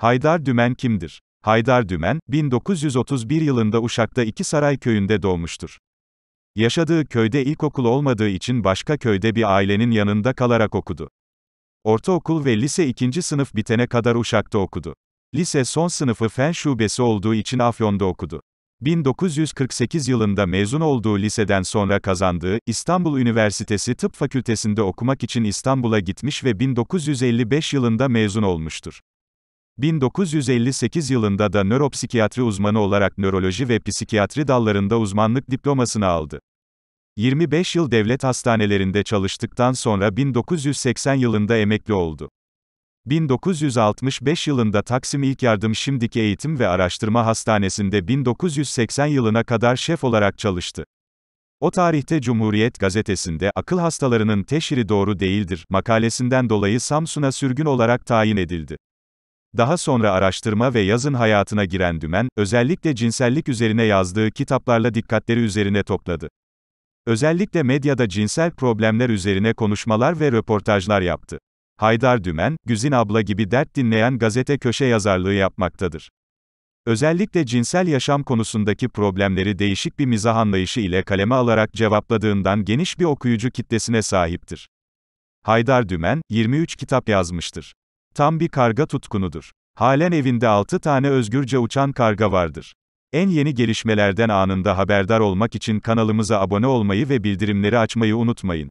Haydar Dümen kimdir? Haydar Dümen, 1931 yılında Uşak'ta İki Saray köyünde doğmuştur. Yaşadığı köyde ilkokul olmadığı için başka köyde bir ailenin yanında kalarak okudu. Ortaokul ve lise ikinci sınıf bitene kadar Uşak'ta okudu. Lise son sınıfı fen şubesi olduğu için Afyon'da okudu. 1948 yılında mezun olduğu liseden sonra kazandığı İstanbul Üniversitesi Tıp Fakültesinde okumak için İstanbul'a gitmiş ve 1955 yılında mezun olmuştur. 1958 yılında da nöropsikiyatri uzmanı olarak nöroloji ve psikiyatri dallarında uzmanlık diplomasını aldı. 25 yıl devlet hastanelerinde çalıştıktan sonra 1980 yılında emekli oldu. 1965 yılında Taksim İlk Yardım Şimdiki Eğitim ve Araştırma Hastanesi'nde 1980 yılına kadar şef olarak çalıştı. O tarihte Cumhuriyet gazetesinde akıl hastalarının teşhiri doğru değildir makalesinden dolayı Samsun'a sürgün olarak tayin edildi. Daha sonra araştırma ve yazın hayatına giren Dümen, özellikle cinsellik üzerine yazdığı kitaplarla dikkatleri üzerine topladı. Özellikle medyada cinsel problemler üzerine konuşmalar ve röportajlar yaptı. Haydar Dümen, Güzin abla gibi dert dinleyen gazete köşe yazarlığı yapmaktadır. Özellikle cinsel yaşam konusundaki problemleri değişik bir mizah anlayışı ile kaleme alarak cevapladığından geniş bir okuyucu kitlesine sahiptir. Haydar Dümen, 23 kitap yazmıştır. Tam bir karga tutkunudur. Halen evinde 6 tane özgürce uçan karga vardır. En yeni gelişmelerden anında haberdar olmak için kanalımıza abone olmayı ve bildirimleri açmayı unutmayın.